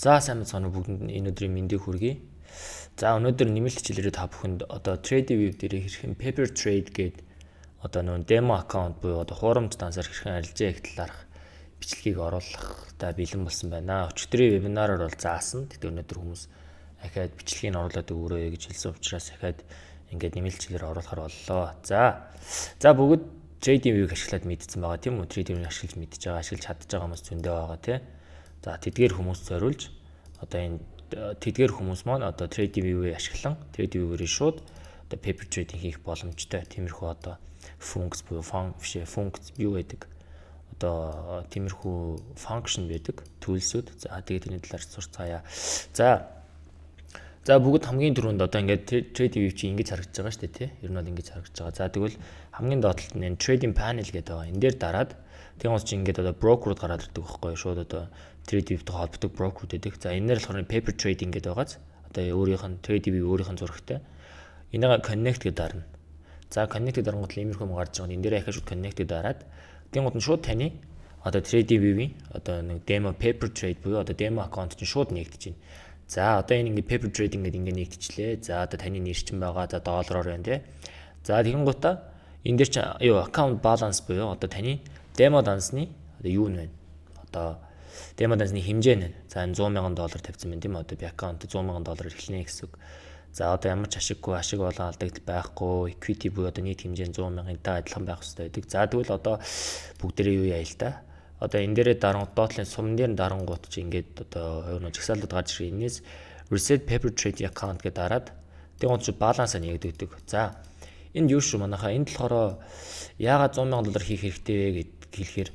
За сайн мэцхан бүгдэнд энэ өдрийн мэндийг хүргэе. За өнөөдөр нэмэлт хичээлээр та бүхэнд одоо TradeView дээр хэрхэн paper trade гэдэг одоо нөө демо аккаунт буюу одоо хуурамч дансаар хэрхэн арилжаа их талаарх бичлэгийг оруулах та бэлэн болсон байна. Өчигдрийн вебинараар бол заасан. Тэгтээ өнөөдөр хүмүүс ахаад бичлэгийг оруулаад өгөөрэй гэж хэлсэн учраас ахаад ингээд нэмэлт хичээлээр оруулахар боллоо. За. За бүгд TradeView-г ашиглаад мэдсэн байгаа тийм үү? TradeView-г ашиглаж мэдж байгаа, ашиглаж чадчих байгаа хүмүүс зөндөө байгаа тийм үү? За тэдгээр хүмүүс зориулж одоо энэ тэдгээр хүмүүс маань одоо TradeView-ийг ашиглан TradeView-ээр шууд одоо paper trading хийх боломжтой. Тиймэрхүү одоо функц буюу function функц юу гэдэг одоо тиймэрхүү function байдаг төлсөд. За тэгээд тэрний талаар сур цаая. За За бүгд хамгийн түрүүнд одоо ингээд trading view чи ингэж харагдаж байгаа шүү дээ тий. Ер нь бол ингэж харагдаж байгаа. За тэгвэл хамгийн доотлолт нь энэ trading panel гэдэг байгаа. Энэ дээр дараад Тийм учраас ингээд одоо брокерууд гараад ирдэг байхгүй шууд одоо TradeView-тэй холбогддог брокерууд гэдэг. За энэ нэр болохоор paper trade ингээд байгааз одоо өөрийнх нь TradeView өөрийнх нь зурагтай. Энийг connect гэдэг дарна. За connect гэдэг дарангууд иймэрхүү юм гарч байгаа. Энд дээр ахаа шууд connect гэдэг дараад тэнгууд нь шууд таны одоо TradeView-ийн одоо нэг demo paper trade буюу одоо demo account чинь шууд нэгдэж байна. За одоо энэ ингээд paper trade ингээд ингээд нэгдчихлээ. За одоо таны нэр чинь байгаа. За доллараар байна тий. За тэгэн гутаа энэ дээр чинь юу account balance буюу одоо таны демо дансны одоо юу нь вэ? Одоо демо дансны хэмжээ нь. За энэ 100 сая доллар тавьсан байна тийм үү? Одоо би аккаунт 100 сая доллар эхлэнэ гэсэн үг. За одоо ямар ч ашиггүй ашиг болон алдагдал байхгүй equity буюу одоо нийт хэмжээ нь 100 саятай адилхан байх хэрэгтэй байдаг. За тэгвэл одоо бүгдээрээ юу яа л та? Одоо энэ дээрээ даран доотлын сумнэр дарангууд чи ингээд одоо хоёр нэг жагсаалтад гарч ирэх энэс reset paper trade account гэдээ дараад тэг онц баланс нь ягддаг. За энэ юу шүү манайхаа энэ болохоор яагаад 100 сая доллар хийх хэрэгтэй вэ гэдэг хэлэхээр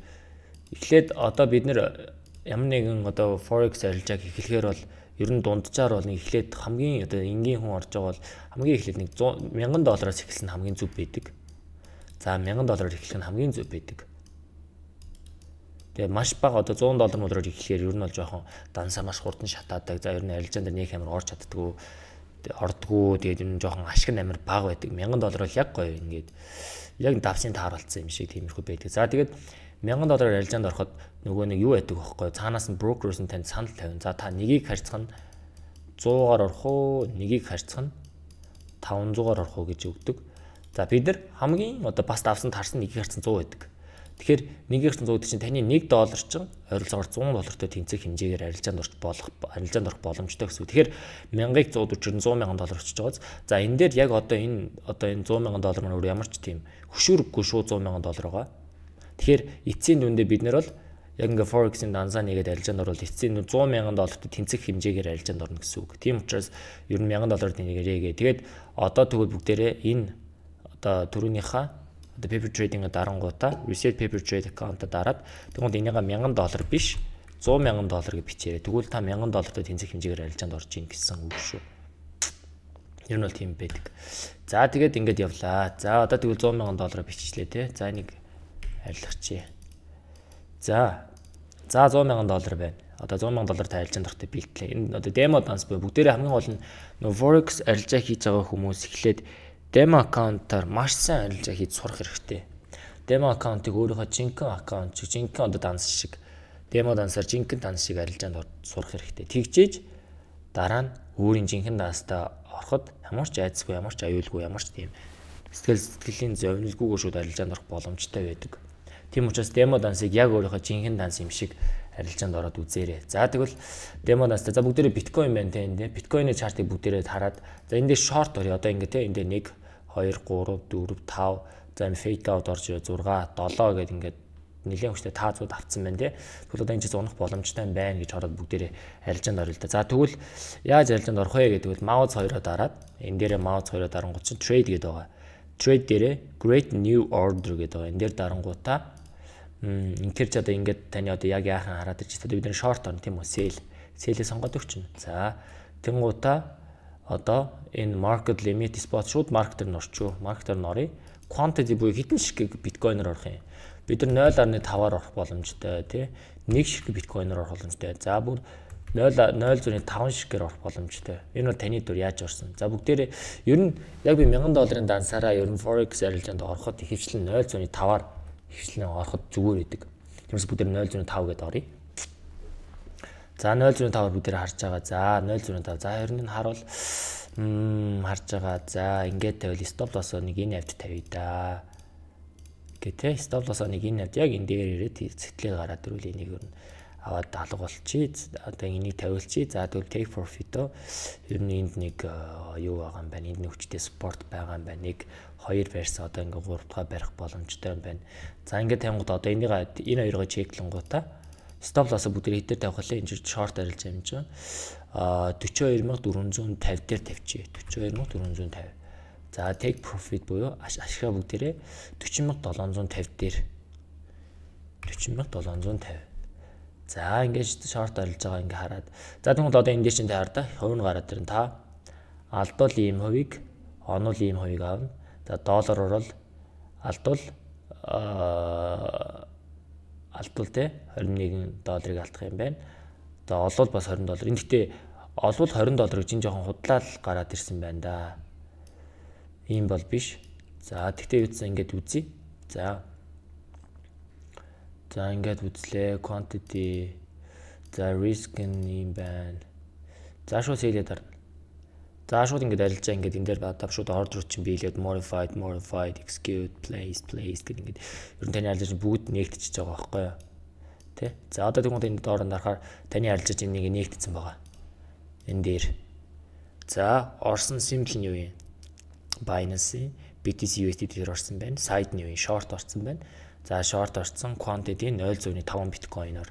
эхлээд одоо бид нэр э, ямар нэгэн одоо forex арилжааг эхлэхээр бол ер нь дунджаар бол эхлээд хамгийн одоо энгийн хүн орж байгаа бол хамгийн эхлээд нэг 100 мянган доллараас эхэлсэн хамгийн зөв байдаг. За 1000 доллараар эхлэх нь хамгийн зөв байдаг. Тэгээ маш бага одоо 100 доллар мөрөөр эхлэхээр ер нь бол жоохон дансаа маш хурдан шатаадаг. За ер нь арилжаанд нэг амар орж чаддгүй ордгоо тэгээд ер нь жоохон ашиг нь амар бага байдаг. 1000 доллар бол яг гоё ингээд яг давсын тааруулсан юм шиг тиймэрхүү байдаг. За тэгээд 1000 доллараар арилжаанд ороход нөгөө нэг юу байдаг вэ хөөхгүй. Цаанаас нь брокерс нь танд санал тавина. За та нёгийг харьцах нь 100-аар орох уу, нёгийг харьцах нь 500-аар орох уу гэж өгдөг. За бид нар хамгийн одоо бас давсан таарсан нёгийг харьцсан 100 байдаг. Тэгэхээр 1.100 чинь таны 1 доллар чинь ойролцоогоор 100 доллартай тэнцэх хэмжээгээр арилжаанд орч болох арилжаанд орох боломжтой гэсэн үг. Тэгэхээр 1000-ыг 140 нь 100 сая доллар өчөж байгааз. За энэ дээр яг одоо энэ одоо энэ 100 сая доллар маань өөр ямар ч тийм хөшүүрэггүй шүү 100 сая доллар байгаа. Тэгэхээр эцсийн дүндээ бид нар бол яг ингээ forex-ийн данзаа нэгээд арилжаанд орвол эцсийн 100 сая доллартай тэнцэх хэмжээгээр арилжаанд орно гэсэн үг. Тийм учраас ер нь 1000 доллар тэнэгээрээ тэгээд одоо тэгвэл бүгдээрээ энэ одоо төрөөнийхөө одоо paper trading-г дарангуудаа reset paper trade account-а дараад тэгвэл энийгээ 1000 доллар биш 100 мянган доллар гэж бичээрэй. Тэгвэл та 1000 доллартай тэнцэх хэмжээгээр арилжаанд орж ийн гэсэн үг шүү. Ер нь бол тийм байдаг. За тэгээд ингэж явлаа. За одоо тэгвэл 100 мянган доллараа биччихлээ те. За энийг арилгачихъя. За. За 100 мянган доллар байна. Одоо 100 мянган доллар тайлжин дортой бэлтлээ. Энэ одоо демо данс буюу бүгдээрээ хамгийн гол нь Novorex арилжаа хийж байгаа хүмүүс эхлээд демо аккаунтаар маш сайн арилжаа хийж сурах хэрэгтэй. Демо аккаунтыг өөрийнхөө жинхэнэ аккаунт шиг жинхэнэ одоо данс шиг демо дансаар жинхэнэ данс шиг арилжаанд сурах хэрэгтэй. Тэгжээж дараа нь өөрийн жинхэнэ дастаа ороход ямар ч айцгүй, ямар ч аюулгүй, ямар ч тийм сэтгэл сэтгэлийн зовнилгүйгээр шууд арилжаанд орох боломжтой байдаг. Тийм учраас демо дансыг яг өөрийнхөө жинхэнэ данс юм шиг арилжаанд ороод үзээрэй. За тэгвэл демо данстай за бүгдээрээ биткойн байна те энэ те. Биткойны чартыг бүгдээрээ хараад за энэ дээр шорт орё. Одоо ингэ те энэ дээр 1 2 3 4 5 за энэ fake out орж ирээ 6 7 гэдэг ингээд нэлээд хүчтэй таазууд авцсан байна тий. Тэгвэл одоо энэ ч зунах боломжтой байна гэж хараад бүгдээрээ арилжаанд орё л да. За тэгвэл яаж арилжаанд орох вэ гэдэг нь mouse 2-оо дараад энэ дээрээ mouse 2-оо дарангууд чинь trade гэдэг байгаа. Trade дээрээ great new order гэдэг байгаа. Энэ дээр дарангуудаа инкер ч одоо ингээд таны одоо яг яахан хараад ирж байгаа. Бид нэр short орно тийм үү? Sell. Sell-ийг сонгоод өгчнө. За тэнгуудаа одоо энэ market limit spot шууд маркетер нь орчихо. Маркетер нь оръё. Quantity буюу хэдэн ширхэг биткойноор орох юм. Бид нар 0.5-аар орох боломжтой тий. Нэг ширхэг биткойноор орох боломжтой. За бүр 0.05 ширхгээр орох боломжтой. Энэ бол таны дүр яаж орсон. За бүгдээрээ ер нь яг би 1000 долларын дансаараа ер нь forex арилжаанд ороход ихэвчлэн 0.5-аар ихэвчлэн ороход зүгээр байдаг. Тиймээс бүгдээр 0.5 гэдээ оръё. За 0.5-аар бид нэр харж байгаа. За 0.5. За ер нь харуул мм харж байгаа. За ингээд тавил stop loss-оо нэг энэ авд тавья да. Гэ тэ stop loss-оо нэг энэ авд яг энэ дээр ирээд зэтлээ гараад дөрвөл энийг ер нь аваад алга болчих. Одоо энийг тавиулчих. За тэгвэл take profit-оо ер нь энд нэг э, юу байгаа юм байна. Энд нөхчтэй спорт байгаа юм байна. Нэг 2 байрса одоо ингээ 3 дахь барих боломжтой юм байна. За ингээд тангууд одоо энийг энэ хоёрыг чеклэнгуудаа Stop loss-а бүгдээр хитээр тавих хэлээ энэ short арилж юм чинь. А 42450 дээр тавьчих. 42450. За take profit буюу ашигла бүгдээрээ 40750 дээр 40750. За ингээд short арилж байгаа ингээ хараад. За тэгвэл одоо энэ дээр чинь таар да. Хувь нь гараад ирэн та алдвал ийм хувийг, онол ийм хувийг аавна. За доллараар бол алдвал аа алдвал те 21 долларыг алдах юм байна. За олвол бас 20 доллар. Энд гэхдээ олвол 20 доллар гэж энэ жоохон худлаал гараад ирсэн байна да. Ийм бол биш. За тэгтээ юуцсан ингээд үзье. За. За ингээд үзлээ. Quantity. За risk нь юм байна. За шууд сэлээ дарна. За шууд ингээд арилжаа ингээд энэ дээр одоо шууд order чинь биелээд modified, modified, execute, place, place гэдэг ингээд ер нь таны арилжаа бүгд нэгтчихэж байгаа байхгүй юу? Тэ? За одоо тэгвэл энэ доор нь дарахаар таны арилжаа чинь нэг нэгтсэн байгаа. Энэ дээр. За орсон symbol нь юу юм? Binance, BTC USDT дээр орсон байна. Side нь юу юм? Short орсон байна. За short орсон quantity 0.5 биткойноор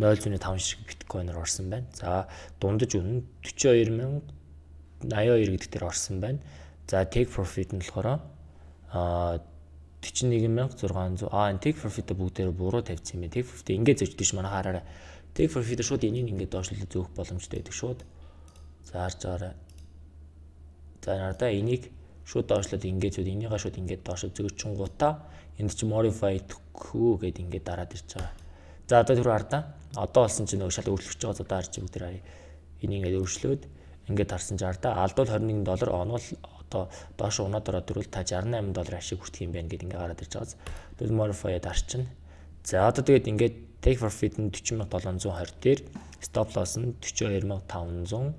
0.5 шиг биткойноор орсон байна. За дундаж үнэ 42000 82 гэдэг дээр орсон байна. За take profit нь болохоор аа 41600 аа энэ take profit бүгдээр буруу тавьсан юм байна. Take profit ингээд зөвчдөж манай хараарай. Take profit шууд энийг ингээд доошлуулж зөөх боломжтой байдаг шууд. Заарж аваарай. За надаа энийг шууд доошлоод ингээд зүд энийгаа шууд ингээд доошлоод зөөгчэн гутаа энд чи modify гэхгүй гэд ингээд дараад ирж байгаа. За одоо түр хардаа. Одоо болсон чинь нөгөө шал өөрчлөгч байгаа зодоо харж бүгд тэрэ энийг ингээд өөрчлөөд ингээд харсан ч ардаа алдвал 21 доллар онол одоо доош унаад ороод ирвэл та 68 доллар ашиг хүртэх юм байна гэдээ ингээд гараад ирж байгааз. Тэгэл modify-д арчин. За одоо тэгээд ингээд take profit нь 40720 дээр stop loss нь 42500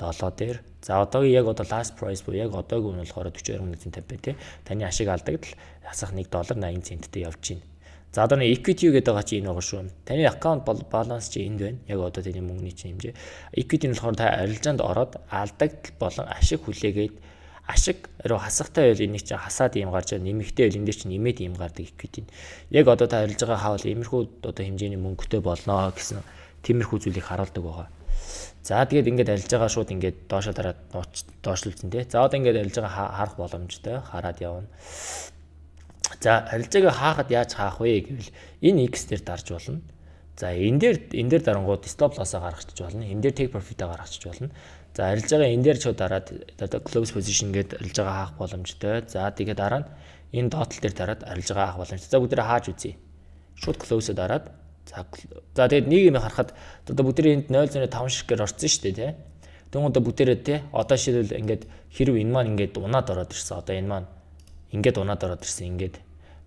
долоо дээр. За одоогийн яг одоо last price буюу яг одоогийн үнэ болохоор 42150 байна тий. Таны ашиг алдагдал хасах 1 доллар 80 центтэй явж байна. За одоо нэг equity гэдэг байгаа чинь энэ байгаа шүү. Таны аккаунт бол баланс чи энд байна. Яг одоо таны мөнгөний чинь хэмжээ. Equity нь болохоор та арилжаанд ороод алдагдал болон ашиг хүлээгээд ашиг руу хасахтай байл энийг чи хасаад юм гарч байгаа. Нэмэгтэй байл энэ дээр чи нэмээд юм гардаг equity нь. Яг одоо та арилж байгаа хавал иймэрхүү одоо хэмжээний мөнгөтэй болноо гэсэн тиймэрхүү зүйлийг харуулдаг байгаа. За тэгээд ингээд арилж байгаа шууд ингээд доошо дараад доошлуулсан тий. За одоо ингээд арилж байгаа харах боломжтой. Хараад явна. За харилцаагаа хаахад яаж хаах вэ гэвэл энэ x дээр дарж болно. За энэ дээр энэ дээр дарангууд stop loss-аа гаргачих болно. Энэ дээр take profit-аа гаргачих болно. За арилжаагаа энэ дээр ч дараад одоо close position гээд арилжаагаа хаах боломжтой. За тэгээд дараа нь энэ доотлол дээр дараад арилжаагаа хаах боломжтой. За бүгдээ хааж үзье. Шууд close дараад за за тэгээд нэг юм харахад одоо бүгдээ энд 0.5 ширхгээр орсон шүү дээ тий. Тэгвэл одоо бүгдээрээ тий одоо шилбэл ингээд хэрв энэ маань ингээд унаад ороод ирсэн. Одоо энэ маань ингээд унаад ороод ирсэн ингээд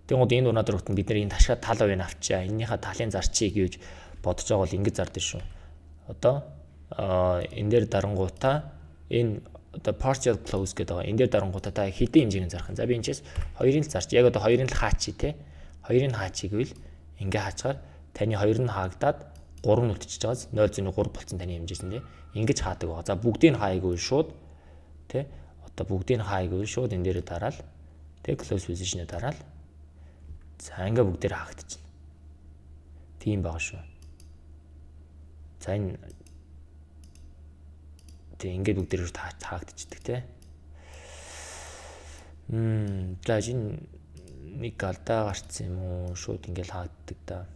тэгмүүд энэ унаад орохт нь бид нэр энэ ташаа тал хувийн авчаа эннийхээ талын зарчийг гэж бодож байгаа бол ингээд зард шүү одоо энэ дээр дарангуудаа энэ одоо partial close гэдэг байгаа энэ дээр дарангуудаа та хэдийн хэмжээгээр зарах юм за би энэчээс хоёрын л зарч яг одоо хоёрын л хаачи те хоёрын хаачи гэвэл ингээд хаачаар таны хоёр нь хаагдаад 3 нь үлдчихэж байгаа 0.3 болсон таны хэмжээсэн те ингэж хаадаг байгаа за бүгдийг хааяггүй шууд те одоо бүгдийг хааяггүй шууд энэ дээр дараал Тэгээ close position-ыг дараал. За ингээ бүгдээр хаагдчихна. Тийм баг шүү. За энэ тэг ингээд бүгдээр таагдчихдаг те. Мм, за энэ нэг алдаа гарцсан юм уу? Шууд ингээл хаагддаг да.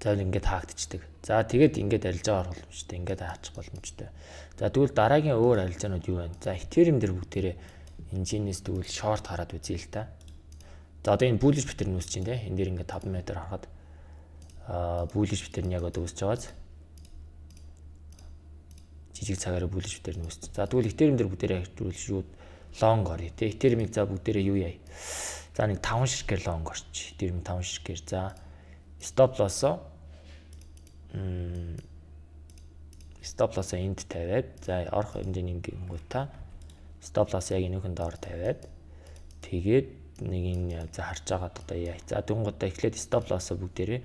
заавал ингээд хаагдчихдаг. За тэгээд ингээд арилжаа орох боломжтой, ингээд хаачих боломжтой. За тэгвэл дараагийн өөр арилжаанууд юу байна? За Ethereum дээр бүгдээрээ инженес тэгвэл short хараад үзье л та. За одоо энэ bullish pattern үүсэж байна те. Энд дээр ингээд 5 метр харахад аа bullish pattern яг одоо үүсэж байгааз жижиг цагаараа bullish pattern үүсэж. За тэгвэл Ethereum дээр бүгдээрээ хэвтрүүл шүүд long орё те. Ethereum-ийг за бүгдээрээ юу яа. За нэг 5 ширхгээр long орч. Ethereum 5 ширхгээр. За stop loss-о stop loss-а энд тавиад за орох хэмжээний ингүүт та stop loss яг энүүхэн доор тавиад тэгээд нэг энэ за харж байгаа одоо яа. За дүнгуудаа эхлээд stop loss-а бүгдээрээ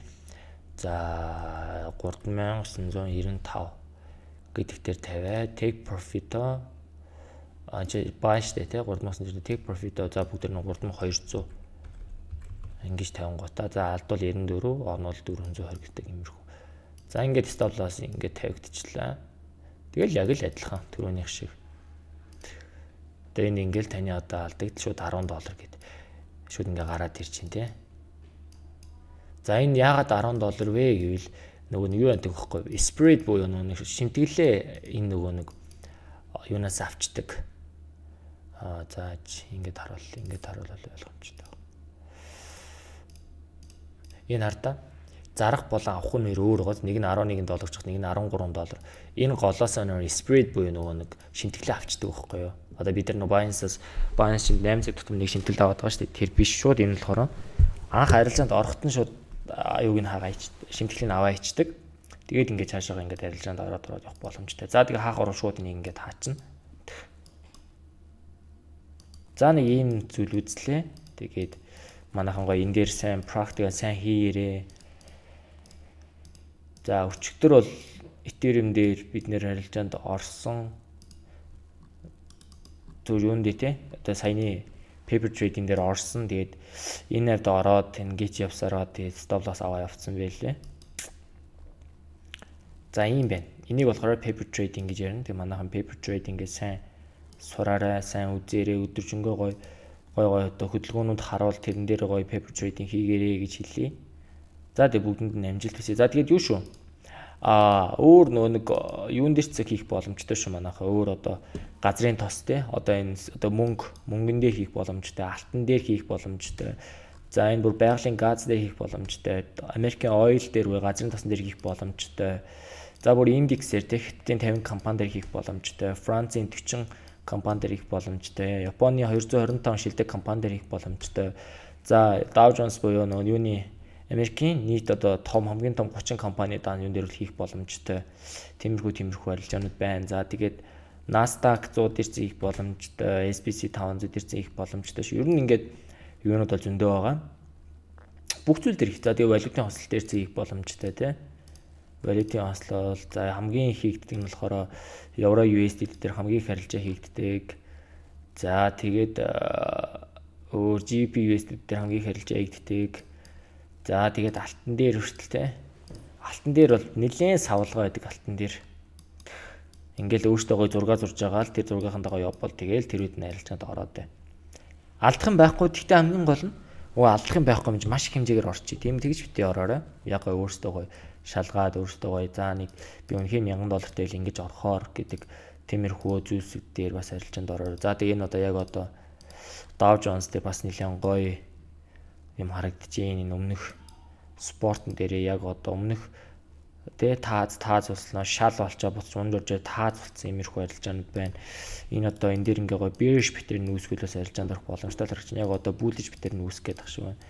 за 3995 гэдэгтэр тавиад take profit-о анчи buy штэ те 3995 take profit-о за бүгдэр нь 3200 ингэж 50 гоота за алд бол 94 он бол 420 гэдэг имэрхүү. За ингээд стаблаас ингээд тавигдчихлаа. Тэгэл яг л адилхан түрүүнийх шиг. Тэгээ энэ ингээд таны одоо алдагд шууд 10 доллар гэд. Шууд ингээ гараад ир чинь те. За энэ яагаад 10 доллар вэ гэвэл нөгөө нэг юу антай гэхгүй спред буюу нөгөө шимтгэлээ энэ нөгөө нэг юунаас авчдаг. Аа за ингэж харуул ингэж харуулвал ойлгомжтой. Энэ хардаа зарах болон авах нь өөр гол нэг нь 11 долларч нэг нь 13 доллар. Энэ голоос нөр spread буюу нөгөө нэг шимтгэлээ авчдаг байхгүй юу? Одоо бид нар Binance-аас Binance чинь 8 цаг тутам нэг шимтгэл аваад байгаа шүү дээ. Тэр биш шууд энэ болохоор анх арилжаанд орохт нь шууд юуг нь хагаач шимтгэлийг аваа ичдэг. Тэгээд ингээд цаашаа ингээд арилжаанд ороод ороод явах боломжтой. За тэгээ хаах орон шууд нэг ингээд хаачна. За нэг ийм зүйл үзлээ. Тэгээд манайхан гоё энэ дээр сайн практик сайн хийгээрээ. За өчигдөр бол Ethereum дээр бид нэр харилцаанд орсон зөв юунд дэ те одоо саяны paper trading дээр орсон. Тэгээд энэ авд ороод ингэж явсараа тэгээд stop loss аваа явцсан байлээ. За ийм байна. Энийг болохоор paper trading гэж ярина. Тэг манайхан paper trading гэж сайн сураарай, сайн үзээрэй, өдөржингөө гоё гой гой одоо хөдөлгөөнүүд харуул тэрэн дээр гой paper trading хийгээрэй гэж хэллий. За тэгээ бүгдэнд нь амжилт хүсье. За тэгээд юу шүү? Аа өөр нөгөө нэг э, юун дээр ч хийх боломжтой шүү манайха. Өөр одоо газрын тос те одоо энэ одоо мөнгө мөнгөн дээр хийх боломжтой, алтан дээр хийх боломжтой. За энэ бүр байгалийн газ дээр хийх боломжтой. American Oil дээр буюу газрын тосн дээр хийх боломжтой. За бүр индексээр те хэвтийн 50 компани дээр хийх боломжтой. Францын 40 компани дээр их боломжтой. Японы 225 шилдэг компани дээр их боломжтой. За Dow Jones буюу нөгөө юуны Америкийн нийт одоо том хамгийн том 30 компани даан юун дээр л хийх боломжтой. Тиймэрхүү тиймэрхүү арилжаанууд байна. За тэгээд Nasdaq 100 дээр зээх боломжтой, SPC 500 дээр зээх боломжтой шүү. Ер нь ингээд юунууд бол зөндөө байгаа. Бүх зүйл дээр их. За тэгээд валютын хослол дээр зээх боломжтой тийм. Variety онцлол за хамгийн их хийгддэг нь болохоор Euro э, USD дээр хамгийн их харилцаа хийгддэг. За тэгээд э, өөр GBP USD дээр хамгийн их харилцаа хийгддэг. За тэгээд алтан дээр өртөлтэй. Алтан дээр бол нэлээд савлгаа байдаг алтан дээр. Ингээл өөртөө гоё зураг зурж байгаа л тэр зургийнхаа дагаа явбал тэгээл тэр үед найралцаад ороод бай. Алдах юм байхгүй гэхдээ хамгийн гол нь Уу алдах юм байхгүй юм чи маш их хэмжээгээр орчих. Тийм тэгж битээ ороорой. Яг гоо өөртөө гоё шалгаад өөртөө гоё за нэг би үнэхээр 1000 доллартай л ингэж орохоор гэдэг темирхүү зүйлсүүд дээр бас арилжаанд ороо. За тэгээ энэ одоо яг одоо Dow Jones дээр бас нэлээд гоё юм харагдчихээн энэ өмнөх спортн дээрээ яг одоо өмнөх тэ тааз тааз болсноо шал болчоо буцаж унд оржээ тааз болсон имерхүү арилжаанд байна. Энэ одоо энэ дээр ингээ гоё bearish битэр нүүсгүүлээс арилжаанд орох боломжтой л хэрэгч. Яг одоо bullish битэр нүүсгэх гэдэг шиг байна.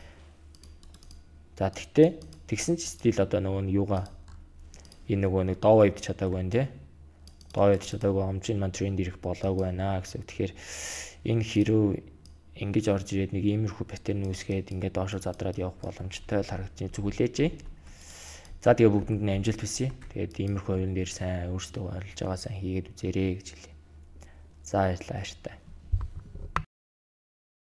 За тэгтээ Тэгсэн ч стил одоо нөгөө нь юугаа энэ нөгөө нэг доо явд чадаагүй байна тий. Доо явд чадаагүй омжийн маань тренд ирэх болоогүй байна гэсэн. Тэгэхээр энэ хэрүү ингэж орж ирээд нэг иймэрхүү паттерн үүсгээд ингээд доошо задраад явах боломжтой л харагдчих зүгүлээжээ. За тэгээ бүгдэнд нь амжилт хүсье. Тэгээд иймэрхүү хөвөн дээр сайн өөрсдөө ойлж байгаа сайн хийгээд үзээрэй гэж хэлээ. За баярлалаа хайртай.